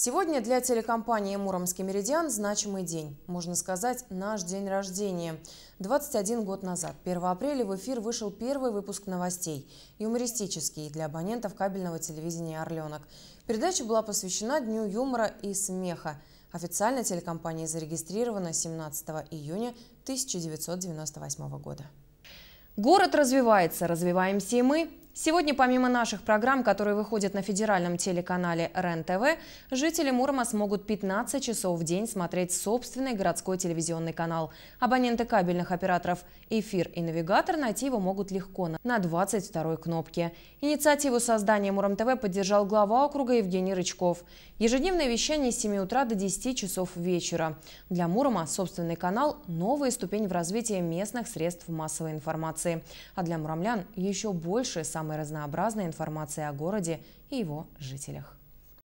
Сегодня для телекомпании «Муромский меридиан» значимый день. Можно сказать, наш день рождения. 21 год назад, 1 апреля, в эфир вышел первый выпуск новостей. Юмористический для абонентов кабельного телевидения «Орленок». Передача была посвящена Дню юмора и смеха. Официально телекомпания зарегистрирована 17 июня 1998 года. Город развивается, развиваемся и мы. Сегодня, помимо наших программ, которые выходят на федеральном телеканале РЕН-ТВ, жители Мурома смогут 15 часов в день смотреть собственный городской телевизионный канал. Абоненты кабельных операторов «Эфир» и «Навигатор» найти его могут легко на 22-й кнопке. Инициативу создания Муром-ТВ поддержал глава округа Евгений Рычков. Ежедневное вещание с 7 утра до 10 часов вечера. Для Мурома собственный канал – новая ступень в развитии местных средств массовой информации. А для муромлян еще больше – сам самой разнообразной информации о городе и его жителях.